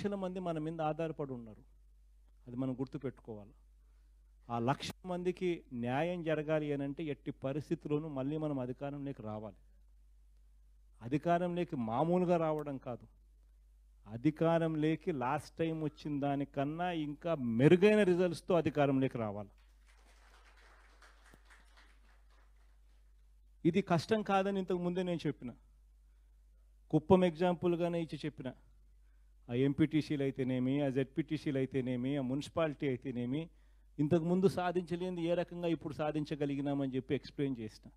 లక్షల మంది మన మీద ఆధారపడి ఉన్నారు అది మనం గుర్తుపెట్టుకోవాలి ఆ లక్ష మందికి న్యాయం జరగాలి అని అంటే ఎట్టి పరిస్థితుల్లోనూ మళ్ళీ మనం అధికారంలోకి రావాలి అధికారంలోకి మామూలుగా రావడం కాదు అధికారం లేకి లాస్ట్ టైం వచ్చిన దానికన్నా ఇంకా మెరుగైన రిజల్ట్స్తో అధికారంలోకి రావాలి ఇది కష్టం కాదని ఇంతకు ముందే నేను చెప్పిన కుప్పం ఎగ్జాంపుల్గానే ఇచ్చి చెప్పిన ఆ ఎంపీటీసీలు అయితేనేమి ఆ జెడ్పీటీసీలు అయితేనేమి ఆ మున్సిపాలిటీ అయితేనేమి ఇంతకుముందు సాధించలేని ఏ రకంగా ఇప్పుడు సాధించగలిగినామని చెప్పి ఎక్స్ప్లెయిన్ చేసిన